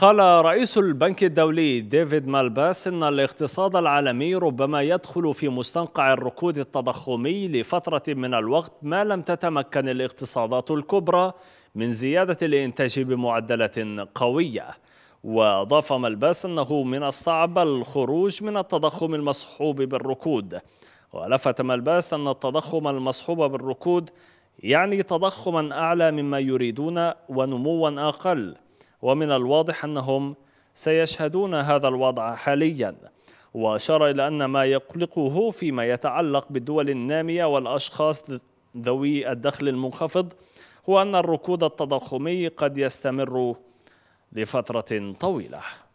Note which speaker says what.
Speaker 1: قال رئيس البنك الدولي ديفيد مالباس ان الاقتصاد العالمي ربما يدخل في مستنقع الركود التضخمي لفتره من الوقت ما لم تتمكن الاقتصادات الكبرى من زياده الانتاج بمعدلات قويه واضاف مالباس انه من الصعب الخروج من التضخم المصحوب بالركود ولفت مالباس ان التضخم المصحوب بالركود يعني تضخما اعلى مما يريدون ونموا اقل ومن الواضح أنهم سيشهدون هذا الوضع حاليا وأشار إلى أن ما يقلقه فيما يتعلق بالدول النامية والأشخاص ذوي الدخل المنخفض هو أن الركود التضخمي قد يستمر لفترة طويلة